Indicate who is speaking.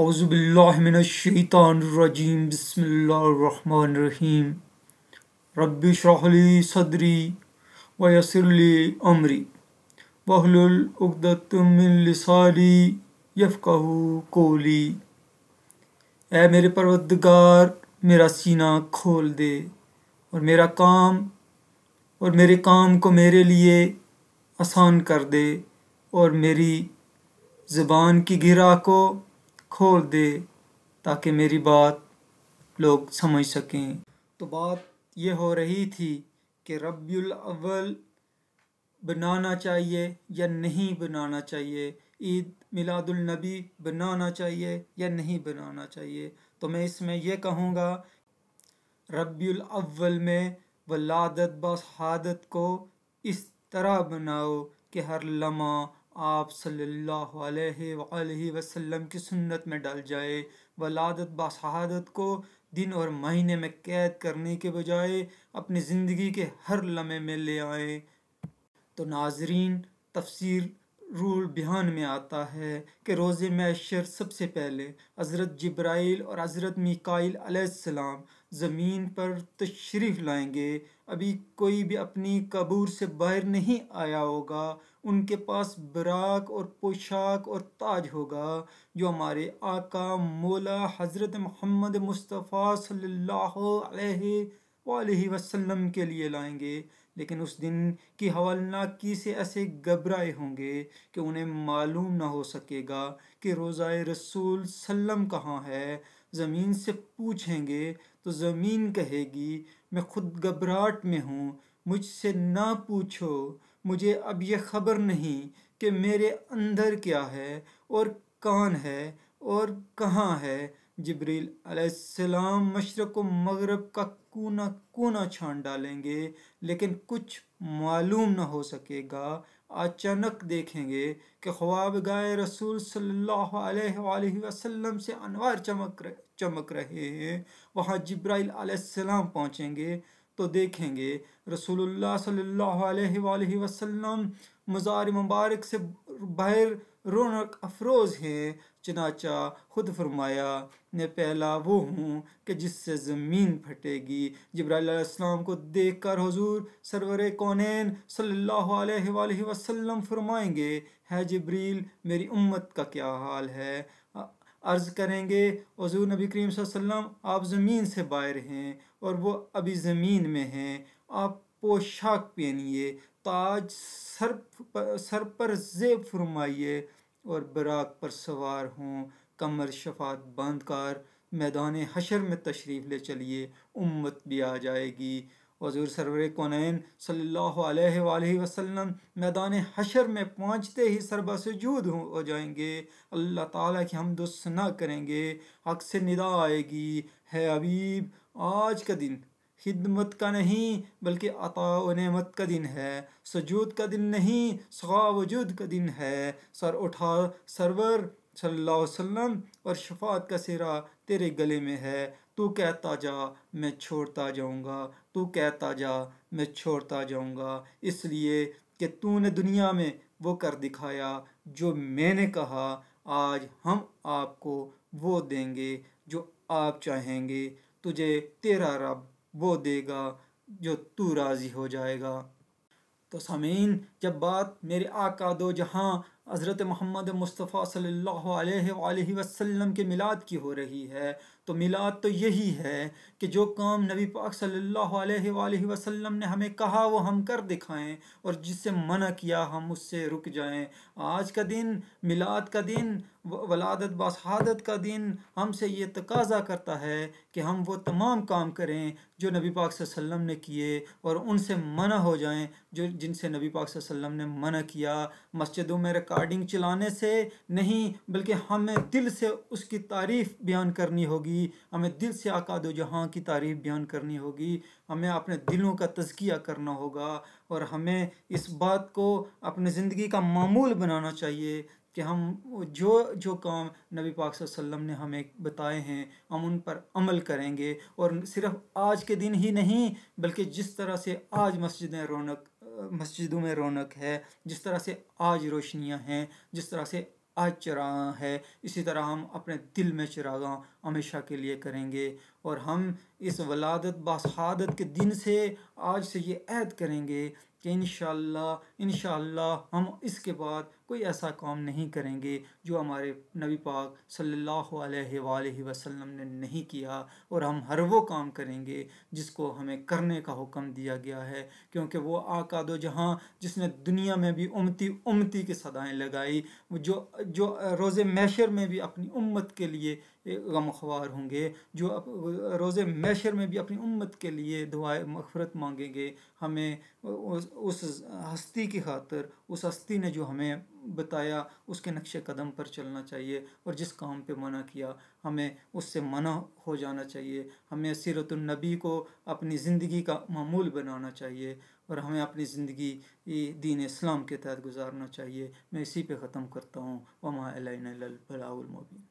Speaker 1: अज़बिल्लाशैतानरजीम बसमीम रबी सदरी वसरली अमरी बहलुलगदतमिलसारी यफ़ू कोली ए मेरे परवदगार मेरा सीना खोल दे और मेरा काम और मेरे काम को मेरे लिए आसान कर दे और मेरी ज़बान की गिरा को खोल दे ताकि मेरी बात लोग समझ सकें तो बात यह हो रही थी कि रबील अव्वल बनाना चाहिए या नहीं बनाना चाहिए ईद मिलादुलनबी बनाना चाहिए या नहीं बनाना चाहिए तो मैं इसमें यह कहूँगा रबील अव्वल में वलादत बस हादत को इस तरह बनाओ कि हर लम्हा आप सल्लल्लाहु अलैहि वसल्लम की सुन्नत में डल जाए वलादत बसहादत को दिन और महीने में कैद करने के बजाय अपनी ज़िंदगी के हर लम्हे में ले आए तो नाजरीन तफसीर रूल बयान में आता है कि रोज़ मैशर सबसे पहले हज़रत जब्राइल और हज़रत मिकाइल सलाम ज़मीन पर तशरीफ़ लाएंगे अभी कोई भी अपनी कबूर से बाहर नहीं आया होगा उनके पास बराक और पोशाक और ताज होगा जो हमारे आका मौला हज़रत मोहम्मद मुस्तफ़ा सल्लल्लाहु अलैहि वसल्लम के लिए लाएंगे लेकिन उस दिन की हवालनाकी से ऐसे घबराए होंगे कि उन्हें मालूम ना हो सकेगा कि रोज़ा रसूल सल्लम कहाँ है ज़मीन से पूछेंगे तो ज़मीन कहेगी मैं खुद घबराहट में हूँ मुझसे ना पूछो मुझे अब यह खबर नहीं कि मेरे अंदर क्या है और कौन है और कहाँ है जबरील अलैहिस्सलाम मशरक व मगरब का कोना कोना छान डालेंगे लेकिन कुछ मालूम न हो सकेगा अचानक देखेंगे कि ख्वाब गाय रसूल सल्लल्लाहु अलैहि वसल्लम से अनवार चमक रहे चमक रहे हैं वहाँ जब्राइल अलैहिस्सलाम पहुँचेंगे तो देखेंगे रसूलुल्लाह सल्लल्लाहु अलैहि वसल्लम मज़ार मुबारक से बाहर रौनक अफरोज हैं चनाचा खुद फरमाया मैं पहला वो हूँ कि जिससे ज़मीन फटेगी जब्राम को देख कर हजूर सरवर कौन सल्ला वसलम फरमाएंगे है जबरील मेरी उम्मत का क्या हाल है अर्ज़ करेंगे हजूर नबी करीम सल्लम आप ज़मीन से बाहर हैं और वो अभी ज़मीन में हैं आप पोशाक पहनिए ताज सर पर सर पर जेब फरमाइए और बराक पर सवार हों कमर शफात बंद कर मैदान हशर में तशरीफ़ ले चलिए उम्मत भी आ जाएगी हजूर सरवर कौन सल्ला वसलम मैदान हशर में पहुँचते ही सरबा जूद हो जाएंगे अल्लाह ताला की हम दुस्ना करेंगे हक से निदा आएगी है अबीब आज का दिन खिदमत का नहीं बल्कि अता नमत का दिन है सजूद का दिन नहीं सगा वजूद का दिन है सर उठा सरवर सल्लल्लाहु अलैहि वसल्लम और शफात का सिरा तेरे गले में है तू कहता जा मैं छोड़ता जाऊँगा तू कहता जा मैं छोड़ता जाऊँगा इसलिए कि तूने दुनिया में वो कर दिखाया जो मैंने कहा आज हम आपको वो देंगे जो आप चाहेंगे तुझे तेरा रब वो देगा जो तू राज़ी हो जाएगा तो समीन जब बात मेरे आका दो जहाँ हज़रत मोहम्मद मुस्तफ़ा सल्लल्लाहु अलैहि वसल्लम के मिलाद की हो रही है तो मिलाद तो यही है कि जो काम नबी पाक सल्लल्लाहु अलैहि वसल्लम ने हमें कहा वो हम कर दिखाएं और जिससे मना किया हम उससे रुक जाएं आज का दिन मिलाद का दिन वलादत बसहादत का दिन हमसे ये तकाजा करता है कि हम वो तमाम काम करें जो नबी पाक सल्लम ने किए और उनसे मना हो जाएं जो जिनसे नबी पाक वसल्लम ने मना किया मस्जिदों में रिकॉर्डिंग चलाने से नहीं बल्कि हमें दिल से उसकी तारीफ़ बयान करनी होगी हमें दिल से आका दो जहाँ की तारीफ़ बयान करनी होगी हमें अपने दिलों का तजकिया करना होगा और हमें इस बात को अपने ज़िंदगी का मामूल बनाना चाहिए कि हम जो जो काम नबी पाक वसल्लम ने हमें बताए हैं हम उन पर अमल करेंगे और सिर्फ आज के दिन ही नहीं बल्कि जिस तरह से आज मस्जिदें रौनक मस्जिदों में रौनक है जिस तरह से आज रोशनियाँ हैं जिस तरह से आज चरा है इसी तरह हम अपने दिल में चिरागा हमेशा के लिए करेंगे और हम इस वलादत बसहादत के दिन से आज से ये ऐद करेंगे कि इन इन हम इसके बाद कोई ऐसा काम नहीं करेंगे जो हमारे नबी पाक सल्लल्लाहु अलैहि वसल्लम ने नहीं किया और हम हर वो काम करेंगे जिसको हमें करने का हुक्म दिया गया है क्योंकि वो आका दो जहाँ जिसने दुनिया में भी उमती उमती की सदाएँ लगाई जो जो रोज़ मैशर में भी अपनी उम्मत के लिए गम तमाम अखबार होंगे जो रोज़ मैशर में भी अपनी उम्मत के लिए दुआ मफफरत मांगेंगे हमें उस, हस्ती की खातर उस हस्ती ने जो हमें बताया उसके नक्श कदम पर चलना चाहिए और जिस काम पे मना किया हमें उससे मना हो जाना चाहिए हमें सीरतुलनबी को अपनी ज़िंदगी का मामूल बनाना चाहिए और हमें अपनी ज़िंदगी दीन इस्लाम के तहत गुजारना चाहिए मैं इसी पे ख़त्म करता हूँ वमा अलबलाउलमबी